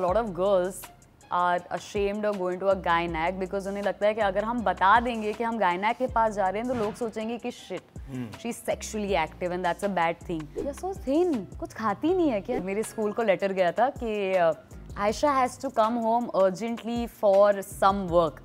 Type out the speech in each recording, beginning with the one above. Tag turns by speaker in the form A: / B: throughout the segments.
A: A lot of girls are ashamed of going to a gynec because उन्हें लगता है कि अगर हम बता देंगे कि हम gynec के पास जा रहे हैं तो लोग सोचेंगे कि shit hmm. she's sexually active and that's a bad thing. You're so thin. कुछ खाती नहीं है क्या? मेरे स्कूल को लेटर गया था कि Ayesha uh, has to come home urgently for some work.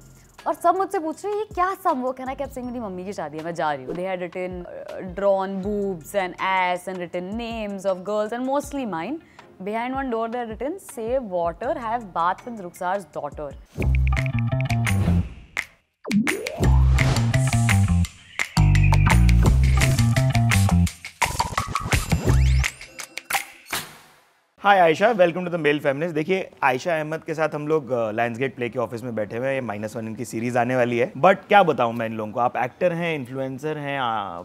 A: और सब मुझसे पूछ रहे हैं ये क्या सब वो कहना अब सिंह मेरी मम्मी की शादी है मैं जा रही हूँ they had written drawn boobs and ass and written names of girls and mostly mind Behind one door there written, save water, have bath with Ruksar's daughter.
B: Hi Ayesha welcome to the male families देखिए आयशा अहमद के साथ हम लोग lines gate Play के office में बैठे हुए हैं ये माइनस वन इनकी सीरीज आने वाली है बट क्या बताऊं मैं इन लोगों को आप एक्टर हैं इन्फ्लुएंसर हैं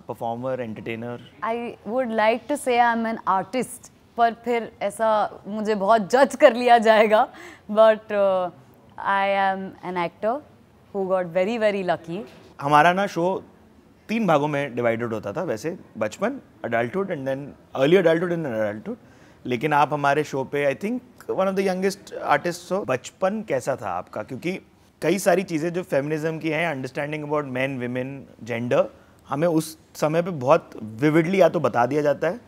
B: performer entertainer I would
A: like to say I am an artist पर फिर ऐसा मुझे बहुत जज कर लिया जाएगा but I am an actor who got very very lucky
B: हमारा ना शो तीन भागों में डिवाइडेड होता था वैसे बचपन adulthood and then early adulthood and adulthood लेकिन आप हमारे शो पे I think one of the youngest artist हो बचपन कैसा था आपका क्योंकि कई सारी चीज़ें जो फेमिनिज्म की हैं understanding about man women gender हमें उस समय पे बहुत विविडली या तो बता दिया जाता है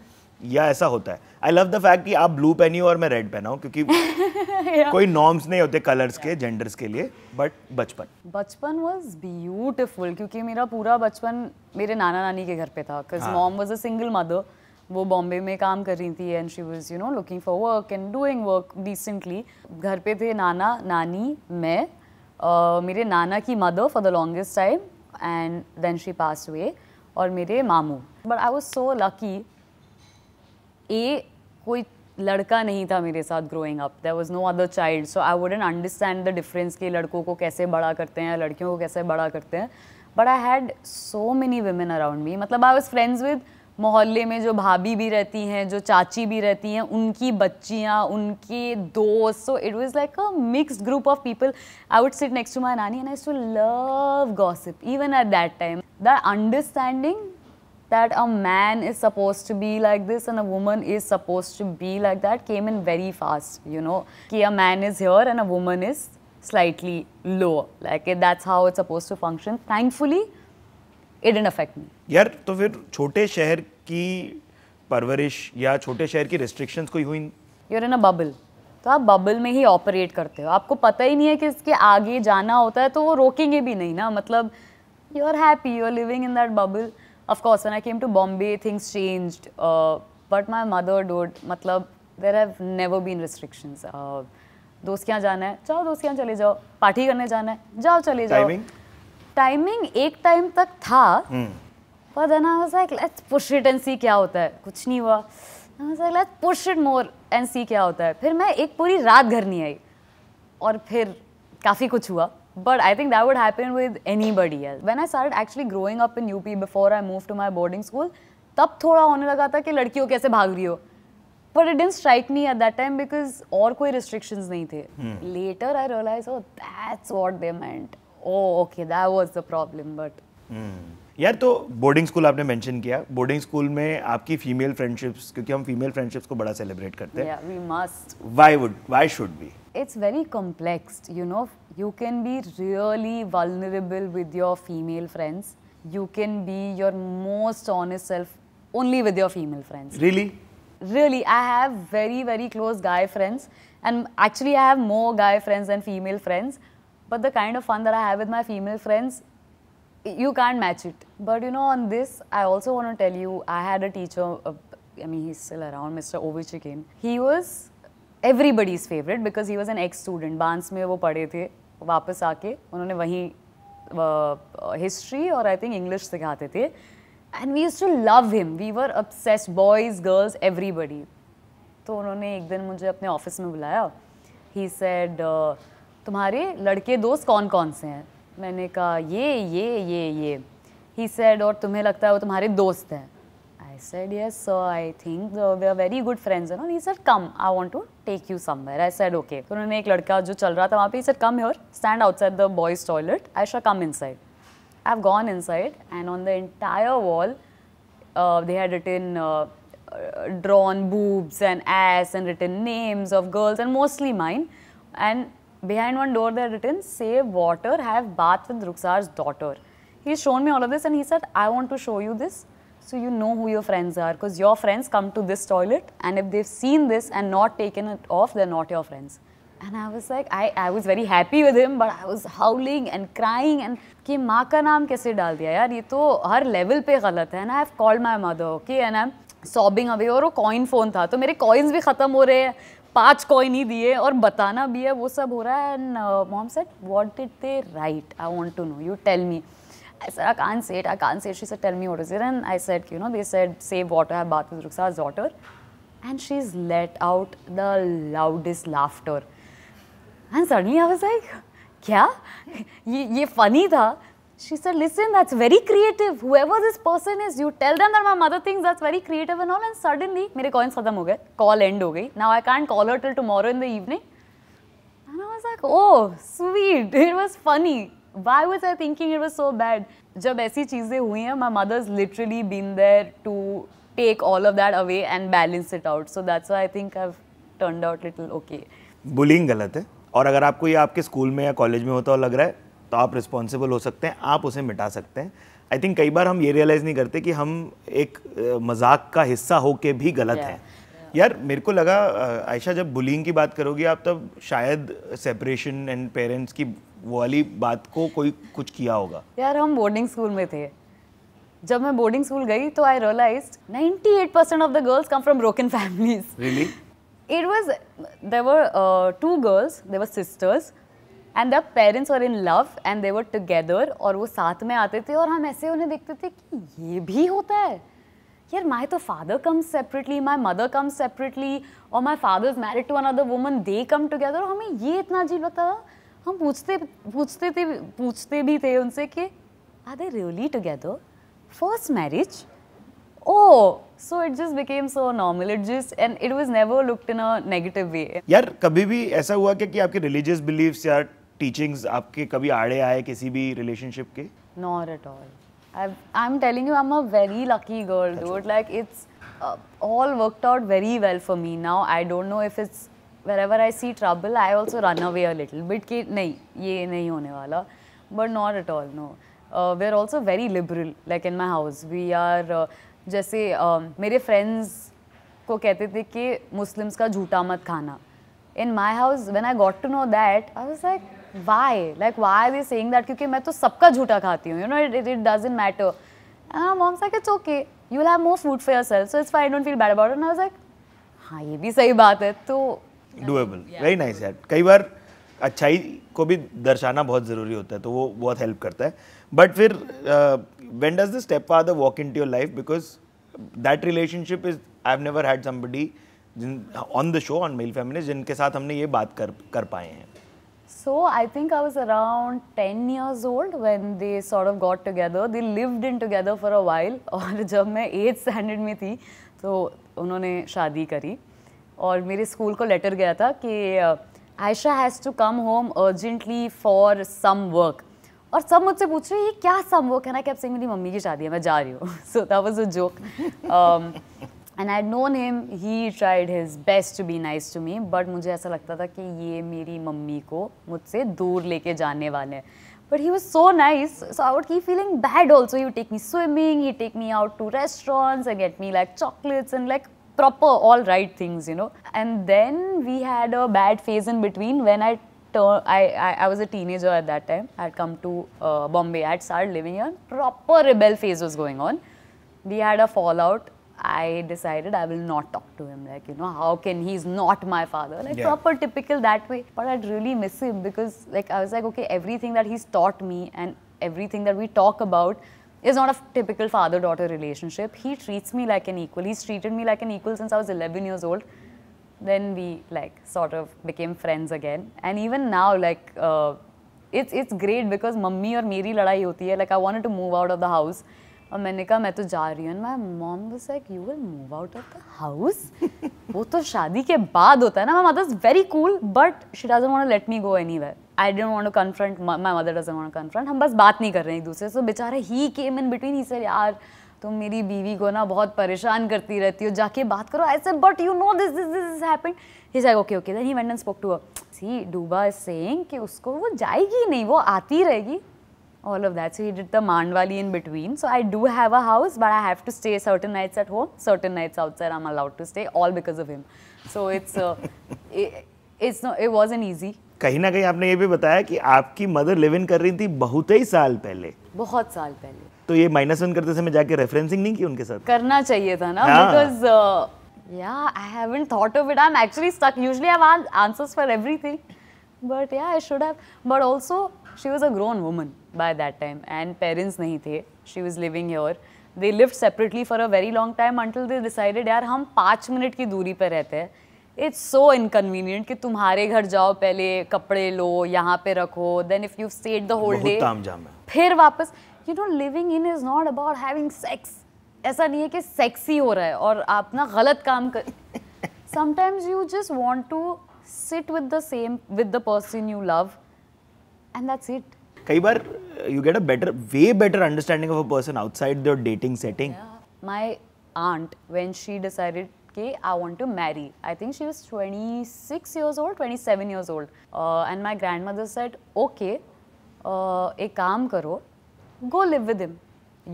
B: या ऐसा होता है आई लव द फैक्ट कि आप ब्लू पहनी हो और मैं रेड पहना हूँ क्योंकि कोई नॉर्म्स नहीं होते कलर्स के जेंडर्स के लिए बट बचपन
A: बचपन वॉज ब्यूटिफुल क्योंकि मेरा पूरा बचपन मेरे नाना नानी के घर पे था because mom was a single mother वो बॉम्बे में काम कर रही थी and she was you know looking for work and doing work recently घर पे थे नाना नानी मैं uh, मेरे नाना की mother for the longest time and then she pass हुए और मेरे मामू but I was so lucky ए कोई लड़का नहीं था मेरे साथ growing up there was no other child so I wouldn't understand the difference कि लड़कों को कैसे बड़ा करते हैं लड़कियों को कैसे बड़ा करते हैं but I had so many women around me मतलब आई वॉज फ्रेंड्स विद मोहल्ले में जो भाभी भी रहती हैं जो चाची भी रहती हैं उनकी बच्चियाँ उनके दोस्त so it was like a mix group of people I would sit next to my nani and I too love gossip even at that time the understanding that a man is supposed to be like this and a woman is supposed to be like that came in very fast, you know. Ki a man is here and a woman is slightly lower. Like that's how it's supposed to function. Thankfully, it didn't affect me.
B: यार तो फिर छोटे शहर की परवरिश या छोटे शहर की रिस्ट्रिक्शंस कोई हुई
A: You're in a bubble. तो आप बबल में ही ऑपरेट करते हो आपको पता ही नहीं है कि इसके आगे जाना होता है तो वो रोकेंगे भी नहीं ना मतलब you are happy you are living in that bubble of course when i came to bombay things changed uh, but my mother dude matlab मतलब there have never been restrictions uh, दोस्त के यहाँ जाना है जाओ दोस्त के यहाँ चले जाओ पार्टी करने जाना है जाओ चले जाओ टाइमिंग टाइमिंग एक टाइम तक था पर then I was like let's push it and see क्या होता है कुछ नहीं हुआ I was like let's push it more and see क्या होता है फिर मैं एक पूरी रात घर नहीं आई और फिर काफ़ी कुछ हुआ But I think that would happen with anybody else. When I started actually growing up in UP before I moved to my boarding school, तब थोड़ा होने लगा था कि लड़कियों कैसे भाग रही हो but it didn't strike me at that time because और कोई रिस्ट्रिक्शंस नहीं थे i realized oh that's what they meant oh okay that was the problem but
B: hmm. यार तो बोर्डिंग स्कूल आपने मेंशन किया बोर्डिंग स्कूल में आपकी फीमेल फ्रेंडशिप्स क्योंकि हम फीमेल फ्रेंडशिप्स को बड़ा सेलिब्रेट करते हैं
A: we must
B: why would why should be
A: it's very complex. You know, you can be really vulnerable with your female friends. You can be your most honest self only with your female
B: friends. Really?
A: Really, I have very, very close guy friends. And actually, I have more guy friends than female friends. But the kind of fun that I have with my female friends, you can't match it. But you know, on this, I also want to tell you, I had a teacher, uh, I mean, he's still around, Mr. Obichikin. He was everybody's favourite because he was an ex student बांस में वो पढ़े थे वापस आके उन्होंने वहीं history और आई थिंक इंग्लिश सिखाते थे and we used to love him we were अपसेस बॉयज़ गर्ल्स एवरीबडी तो उन्होंने एक दिन मुझे अपने ऑफिस में बुलाया ही सेड तुम्हारे लड़के दोस्त कौन कौन से हैं मैंने कहा ये ये ये ये ही सेड और तुम्हें लगता है वो तुम्हारे दोस्त हैं I said, yes, so I think we are very good friends. know. he said, come, I want to take you somewhere. I said, okay. So, he said, come here, stand outside the boys' toilet. I shall come inside. I've gone inside and on the entire wall, uh, they had written, uh, uh, drawn boobs and ass and written names of girls and mostly mine. And behind one door they had written, save water, have bath with Ruksar's daughter. He's shown me all of this and he said, I want to show you this So you know who your friends are because your friends come to this toilet and if they've seen this and not taken it off, they're not your friends. And I was like, I, I was very happy with him, but I was howling and crying and ki maa ka naam kaise dal diya yaar ye to har level pe galat hai and i have called my mother okay and I am sobbing अभी और वो coin phone था तो मेरे coins भी ख़त्म हो रहे हैं पांच कॉइन ही दिए और बताना भी है वो सब हो रहा है and mom said what did they right I want to know you tell me I said, I can't say it, I can't say it. She said, tell me what is it. And I said, you know, they said, save water, have bath with Ruksar's daughter. And she's let out the loudest laughter. And suddenly I was like, kya? ye, funny tha. She said, listen, that's very creative. Whoever this person is, you tell them that my mother thinks that's very creative and all. And suddenly, my coin is ho gaye. Call end ho Now I can't call her till tomorrow in the evening. And I was like, oh, sweet. It was funny. Why was I thinking it was so bad जब ऐसी चीज़ें हुई हैं my mother's literally been there to take all of that away and balance it out so that's I think I turn out little okay
B: bullying गलत है और अगर आपको ये आपके स्कूल में या कॉलेज में होता और लग रहा है तो आप रिस्पॉन्सिबल हो सकते हैं आप उसे मिटा सकते हैं आई थिंक कई बार हम ये रियलाइज़ नहीं करते कि हम एक मजाक का हिस्सा होके भी गलत yeah. हैं yeah. यार मेरे को लगा आयशा जब बुलिंग की बात करोगी आप तब शायद सेपरेशन एंड पेरेंट्स की वाली बात को कोई कुछ किया होगा
A: यार हम बोर्डिंग स्कूल में थे जब मैं बोर्डिंग स्कूल गई तो I realise 98 of the girls come from broken families really it was there were two girls there were sisters and the parents are in love and they were together और वो साथ में आते थे और हम ऐसे उन्हें देखते थे कि ये भी होता है यार माई तो father come separately my mother come separately और my father is married to another woman they come together हमें ये इतना अजीब लगता था हम पूछते पूछते थे पूछते भी थे उनसे कि are they really together first marriage oh so it just became so normal it just and it was never looked in a negative way
B: यार कभी भी ऐसा हुआ क्या कि आपके रिलीजियस बिलीव्स या टीचिंग्स आपके कभी आड़े आए किसी भी रिलेशनशिप के
A: not at all I am telling you I am a very lucky girl dude like it's all worked out very well for me now I don't know if it's wherever I see trouble, I also run away a little bit कि नहीं ये नहीं होने वाला but not at all no. Uh, we are also very liberal like in my house. We are uh, जैसे uh, मेरे friends को कहते थे कि Muslims का झूठा मत खाना. In my house when I got to know that I was like why like why are they saying that क्योंकि मैं तो सबका झूठा खाती हूँ you know it, it, it doesn't matter. And my mom's like it's okay you will have more food for yourself so it's fine don't feel bad about it and I was like हाँ ये भी सही बात है तो
B: doable very nice यार कई बार अच्छाई को भी दर्शाना बहुत ज़रूरी होता है तो वो बहुत हेल्प करता है बट फिर when does the step father walk in to your life because that relationship is I have never had somebody जिन on the show on male family जिनके साथ हमने ये बात कर कर पाए हैं
A: So I think I was around 10 years old when they sort of got together. They lived in together for a while और जब मैं 8th standard में थी तो उन्होंने शादी करी और मेरे स्कूल को लेटर गया था कि Ayesha has to come home urgently for some work और सब मुझसे पूछ रहे हैं ये क्या सम वर्क है ना कि आप सिंह मेरी मम्मी की शादी है मैं जा रही हूँ so that was a joke and I known him he tried his best to be nice to me but मुझे ऐसा लगता था कि ये मेरी मम्मी को मुझसे दूर लेके जाने वाले हैं but he was so nice so I would की feeling bad also you take me swimming swimming take me out to restaurants and get me like chocolates and like proper all right things, you know. And then we had a bad phase in between when I I, I, I, was a teenager at that time. I had come to uh, Bombay. I had started living here. Proper rebel phase was going on. We had a fallout. I decided I will not talk to him. Like, you know, how can he's not my father? Like, yeah. proper typical that way. But I'd really miss him because, like, I was like, okay, everything that he's taught me and everything that we talk about is not a typical father daughter relationship. He treats me like an equal. He's treated me like an equal since I was 11 years old. Then we like sort of became friends again. And even now, like, uh, it's, it's great because mummy or meri ladai hoti hai. Like, I wanted to move out of the house. और मैंने कहा मैं तो जा रही हूँ my mom was like you will move out of the house वो तो शादी के बाद होता है ना my mother is very cool but she won't let me go any I didn't want confront my mother doesn't want confront हम बस बात नहीं कर रहे हैं एक दूसरे से बेचारा ही केम इन बिटवीन ही सर यार तुम मेरी बीवी को ना बहुत परेशान करती रहती हो जाके बात करो I said but you know this this this is happened he said okay okay then he went and spoke to सी डूबा इज सेइंग कि उसको वो जाएगी नहीं वो आती रहेगी all of that. So he did the Mandwali in between. So I do have a house, but I have to stay certain nights at home, certain nights outside. I'm allowed to stay, all because of him. So it's uh, it, it's not it wasn't
B: easy. कहीं ना कहीं आपने ये भी बताया कि आपकी mother live in कर रही थी बहुत ही साल पहले
A: बहुत साल पहले
B: तो ये माइनस वन करते समय जाके रेफरेंसिंग नहीं की उनके साथ
A: करना चाहिए था ना because yeah I haven't thought of it I am actually stuck usually I have answers for everything but yeah I should have but also she was a grown woman by that time and parents नहीं थे she was living here they lived separately for a very long time until they decided यार हम पाँच minute की दूरी पर रहते हैं इट्स सो इनकन्वीनियंट कि तुम्हारे घर जाओ पहले कपड़े लो यहाँ पे रखो then if you stayed the whole day फिर वापस you know living in is not about having sex ऐसा नहीं है कि सेक्स ही हो रहा है और आप ना गलत काम कर sometimes you just want to sit with the same with the person you love and that's it
B: कई बार you get a better way better understanding of a person outside the dating setting
A: my aunt when she decided कि I want to marry I think she was twenty six years old twenty seven years old and my grandmother said okay एक काम करो go live with him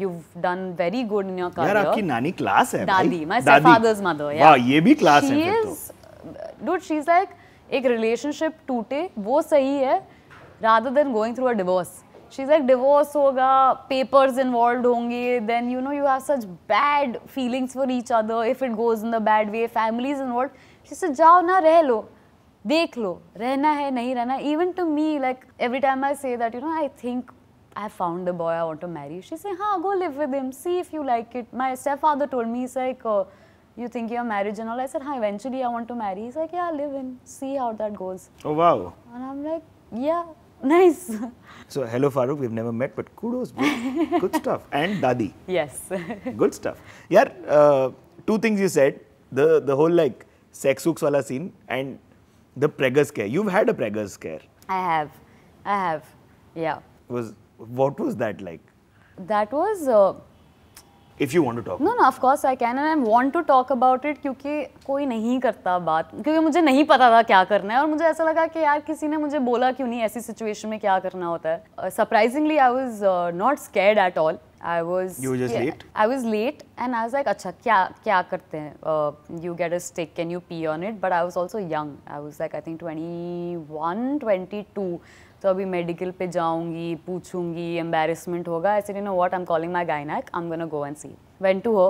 A: you've done very good in your career. आपकी नानी class है दादी my stepfather's mother yeah. वाह ये भी क्लास है फिर तो. Dude she's like एक रिलेशनशिप टूटे वो सही है rather than going through a divorce. She like divorce होगा पेपर्स इन्वॉल्व होंगे then you know you have such bad feelings for each other if it goes in the bad way families involve she say जाओ ना रह लो देख लो रहना है नहीं रहना even to me like every time I say that you know I think I found the boy I want to marry. She said, "Ha, go live with him. See if you like it." My stepfather told me, he's like, oh, "You think you're marriage and all." I said, "Ha, eventually I want to marry." He's like, "Yeah, live in. See how that goes." Oh wow. And I'm like, "Yeah, Nice.
B: So, hello Farooq, we've never met, but kudos, good, good stuff. And Dadi. Yes. good stuff. Yeah, uh, two things you said, the, the whole like sex hooks wala scene and the preggers scare. You've had a preggers scare.
A: I have. I have. Yeah.
B: Was What was that like?
A: That was... Uh,
B: if you want to talk no no
A: of course I can and I want to talk about it क्योंकि कोई नहीं करता बात क्योंकि मुझे नहीं पता था क्या करना है और मुझे ऐसा लगा कि यार किसी ने मुझे बोला क्यों नहीं ऐसी सिचुएशन में क्या करना होता है surprisingly I was not scared at all I was I was late and I was like अच्छा क्या क्या करते हैं you get a stick can you pee on it but I was also young I was like I think twenty one twenty two तो अभी medical पे जाऊँगी पूछूंगी एम्बेरसमेंट होगा ऐसे no what I am calling my gynaec I am gonna go and C when to हो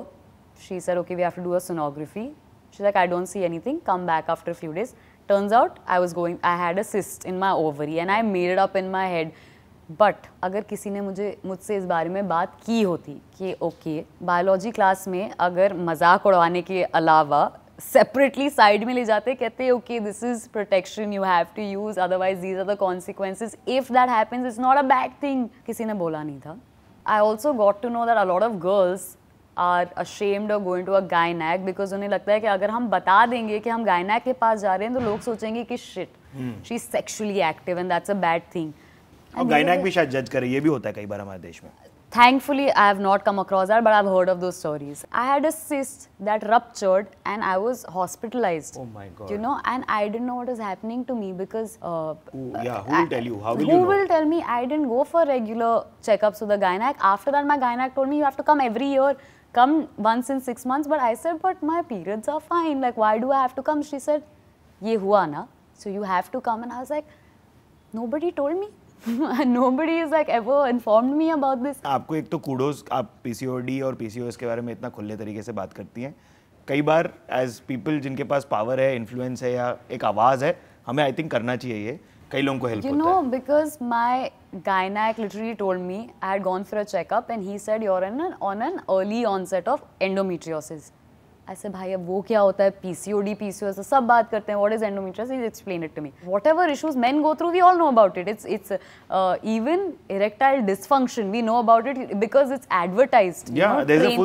A: she sir okay we have to do a sonography she like I don't see anything come back after few days turns out I was going I had a cyst in my ovary and I made up in my head but अगर किसी ने मुझे मुझसे इस बारे में बात की होती कि ओके बायोलॉजी क्लास में अगर मजाक उड़वाने के अलावा सेपरेटली साइड में ले जाते कहते हैं okay this is protection you have to use otherwise these are the consequences if that happens is not a bad thing किसी ने बोला नहीं था I also got to know that a lot of girls are ashamed और going to a gynaec because उन्हें लगता है कि अगर हम बता देंगे कि हम गायनैक के पास जा रहे हैं तो लोग सोचेंगे कि shit she is sexually active and that's a bad thing
B: और गायनैक भी शायद जज करे ये भी होता है कई बार हमारे देश में
A: Thankfully, I have not come across that, but I've heard of those stories. I had a cyst that ruptured and I was hospitalized. Oh my God. You know, and I didn't know what was happening to me because.
B: Uh, who, uh, yeah, who I, will tell you? How will who you will
A: tell me? I didn't go for regular checkups with the gynec. After that, my gynec told me you have to come every year come once in six months. But I said, but my periods are fine. Like, why do I have to come? She said, ye hua na. So you have to come. And I was like, nobody told me. nobody like ever informed me about this
B: आपको एक तो kudos आप PCOD और PCOS के बारे में इतना खुले तरीके से बात करती हैं कई बार एज पीपल जिनके पास पावर है इन्फ्लुएंस है या एक आवाज़ है हमें आई थिंक करना चाहिए ये कई लोगों को help you
A: know because my gynaec literally told me I gone for a checkup and he said your on an early onset of endometriosis ऐसे भाई अब वो क्या होता है P P C C O D O ऐसा सब बात करते हैं what is endometriosis is explain it to me whatever issues man go through we all know about it it's it's even erectile dysfunction we know about it because it's advertise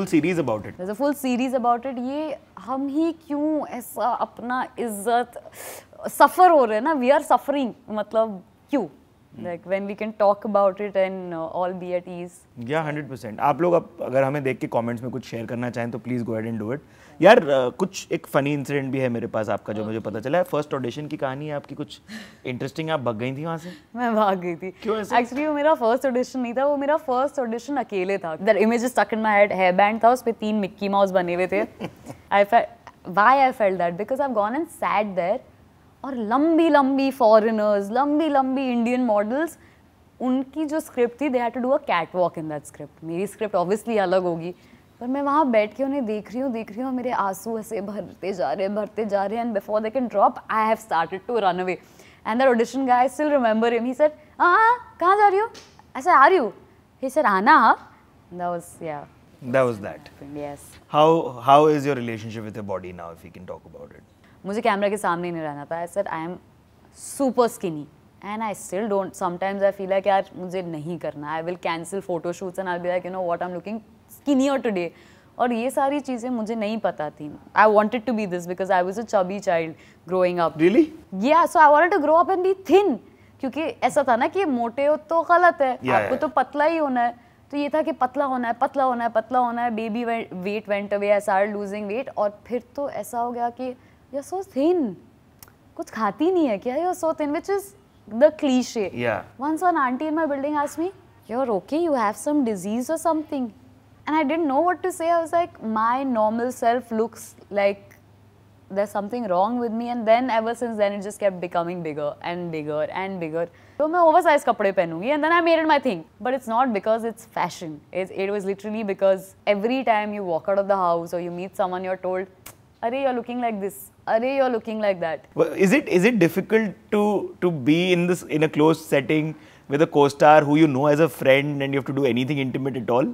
A: series about it there is a full series about it ये हम ही क्यों ऐसा अपना इज्जत सफ़र हो रहे हैं ना वी आर सफरिंग मतलब क्यों like when we can talk about it and all be at ease
B: या 100% आप लोग अब अगर हमें देख के कॉमेंट्स में कुछ शेयर करना चाहें तो please go ahead and do it यार कुछ एक फनी इंसिडेंट भी है मेरे पास आपका जो मुझे पता चला है फर्स्ट ऑडिशन की कहानी है आपकी कुछ इंटरेस्टिंग आप भाग गई थी वहाँ से
A: मैं भाग गई थी क्यों एक्चुअली वो मेरा फर्स्ट ऑडिशन नहीं था वो मेरा फर्स्ट ऑडिशन अकेले था the image stuck in my head hair band था उस पर तीन मिक्की माउस बने हुए थे I why I felt that because I gone and sad there और लंबी लंबी फॉरेनर्स लंबी लंबी इंडियन मॉडल्स उनकी जो स्क्रिप्ट थी they had to do a cat walk in that script मेरी स्क्रिप्ट ऑब्वियसली अलग होगी पर मैं वहाँ बैठ के उन्हें देख रही हूँ देख रही हूँ मेरे आंसू ऐसे भरते जा रहे हैं भरते जा रहे हैं and before they can drop I have started to run away and the audition guy I still remember him he sir हाँ कहाँ जा रही हो ऐसा आ रही हूँ ही सर आना that was yeah
B: that was that yes how how is your relationship with your body now if you can talk about it
A: मुझे कैमरा के सामने नहीं रहना था I sir I am super skinny and I still don't sometimes I feel like यार मुझे नहीं करना I will cancel photo shoots and I be like you know what I am looking skinnier today और ये सारी चीज़ें मुझे नहीं पता थी I wanted to be this because I was a chubby child growing up really yeah so I want to grow up and be thin क्योंकि ऐसा था ना कि मोटे हो तो गलत है yeah, आपको yeah. तो पतला ही होना है तो ये था कि पतला होना है पतला होना है पतला होना है baby weight went away I start losing weight और फिर तो ऐसा हो गया कि यू सो थिन कुछ खाती नहीं है क्या you so thin which is the cliché once one aunty in my building asked me you are okay you have some disease or something and I didn't know what to say. I was like, my normal self looks like there's something wrong with me. And then ever since then, it just kept becoming bigger and bigger and bigger. So I oversized kapde and then I made it my thing. But it's not because it's fashion. It, it was literally because every time you walk out of the house or you meet someone, you're told, Are you're looking like this. Are you're looking like that.
B: Well, is it is it difficult to to be in this in a closed setting with a co-star who you know as a friend and you have to do anything intimate at all?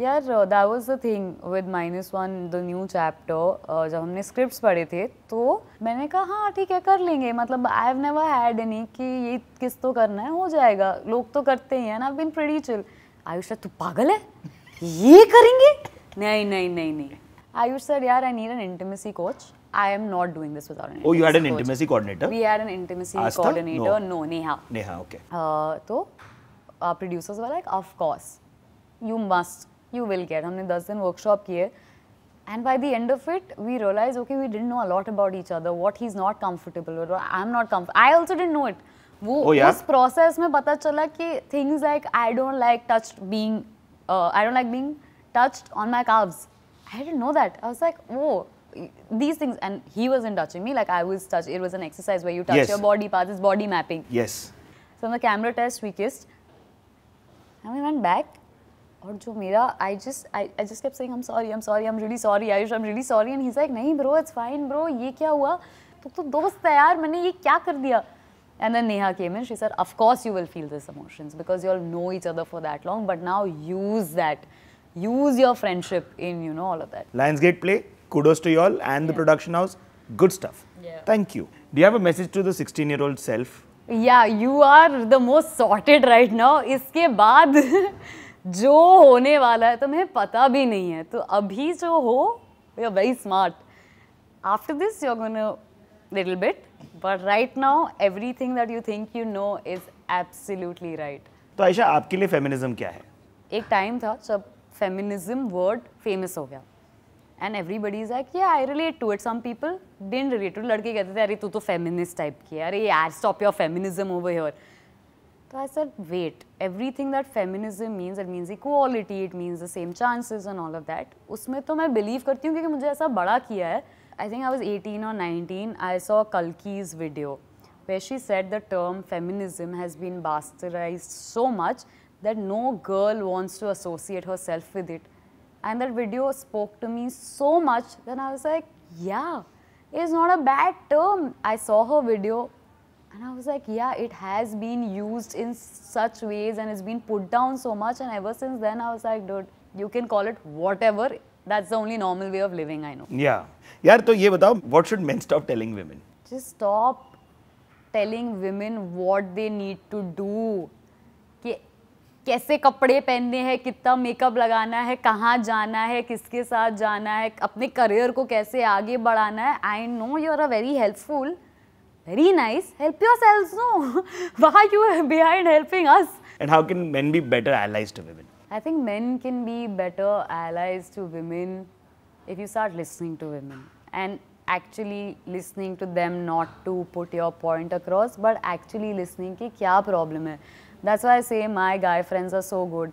A: यार that was the thing with minus one the new chapter जब हमने scripts पढ़े थे तो मैंने कहा हाँ ठीक है कर लेंगे मतलब I have never had any कि ये किस तो करना है हो जाएगा लोग तो करते ही हैं ना बिन प्रेडी चिल आयुष तू पागल है ये करेंगे नहीं नहीं नहीं नहीं Ayush said, "Yeah, I need an intimacy coach. I am not doing this without an." Oh, you had an coach. intimacy coordinator. We had an intimacy Asta? coordinator. No, no Neha. Neha, okay. Uh, तो uh, producers were like, "Of course, you must you will get. हमने 10 दिन workshop किए and by the end of it we realized okay we didn't know a lot about each other what he's not comfortable with I'm not comfortable I also didn't know it वो oh, yeah? उस process में पता चला कि things like I don't like I don't like being touched on my calves. I didn't know that. I was like, oh, these things and he wasn't touching me like i was touched it was an exercise where you touch yes. your body parts it's body mapping yes so on the camera test we kissed and we went back और जो मेरा I just I I just cap hmm sorry am sorry am really sorry Ayush am really sorry and he's like नहीं bro it's fine bro ये क्या हुआ तो तो दोस्त है यार मैंने ये क्या कर दिया and an Neha came she said of course you will feel this emotions because you are know each other for that long but now use that use your friendship in you know all of that
B: lines gate play kudos to you and the production house good stuff thank you do have a message to the year old self
A: yeah you are the most sorted right now इसके बाद जो होने वाला है तुम्हें पता भी नहीं है तो अभी जो हो you are very smart after this you are little bit but right now everything that you think you know is absolutely right
B: तो आयशा आपके लिए फेमिनिज्म क्या है
A: एक टाइम था जब फेमिनिज्म वर्ड फेमस हो गया and everybody is like I relate to it some people don't relate to लड़के कहते थे अरे तू तो फेमिनिस्ट टाइप की है अरे यार stop your feminism over here तो I said wait everything that feminism means it means equality it means the same chances and all of that उसमें तो मैं बिलीव करती हूँ क्योंकि मुझे ऐसा बड़ा किया है I think I was eighteen और nineteen I saw Kalki's video where she said the term feminism has been bastardised so much that no girl wants to associate herself with it and that video spoke to me so much then I was like yeah is not a bad term I saw her video And I was like, yeah, it has been used in such ways and it's been put down so much. And ever since then, I was like, dude, you can call it whatever. That's the only normal way of living I know.
B: Yeah. yaar to ye batao what should men stop telling women?
A: Just stop telling women what they need to do. कि कैसे कपड़े पहनने हैं कितना makeup लगाना है कहाँ जाना है किसके साथ जाना है अपने करियर को कैसे आगे बढ़ाना है I know you are a very helpful Very nice. Help yourselves, no? Why are you behind helping us?
B: And how can men be better allies to women?
A: I think men can be better allies to women if you start listening to women and actually listening to them not to put your point across but actually listening ki kya problem hai. That's why I say my guy friends are so good.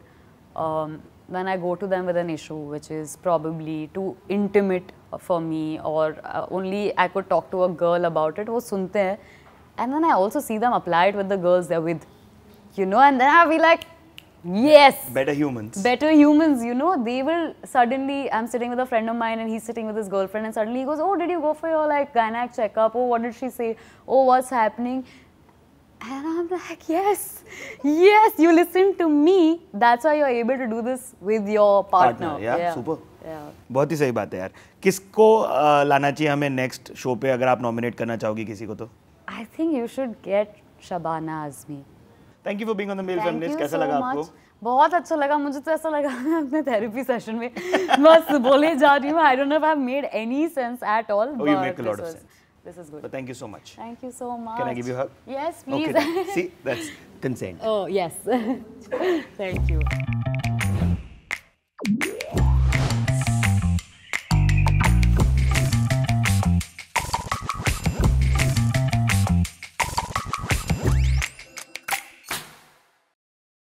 A: Um, when I go to them with an issue which is probably too intimate for me or uh, only I could talk to a girl about it, वो सुनते and then I also see them apply it with the girls they're with, you know, and then I'll be like, yes,
B: better humans,
A: better humans, you know, they will suddenly. I'm sitting with a friend of mine and he's sitting with his girlfriend and suddenly he goes, oh, did you go for your like gynac checkup? Oh, what did she say? Oh, what's happening? And I'm like, yes, yes, you listen to me. That's why you're able to do this with your partner. partner yeah, yeah. super. Yeah.
B: बहुत ही सही बात है यार किसको लाना चाहिए हमें next show पे अगर आप नॉमिनेट करना चाहोगी किसी को तो
A: I think you should get Shabana Azmi thank you for being on the male feminist कैसा लगा आपको बहुत अच्छा लगा मुझे तो ऐसा लगा अपने थेरेपी सेशन में बस बोले जा रही हूँ I don't know I made any sense at all
B: This is good. But thank you so much.
A: Thank you so much. Can I give you a hug? Yes, please. Okay, See,
B: that's consent.
A: Oh, yes. thank you.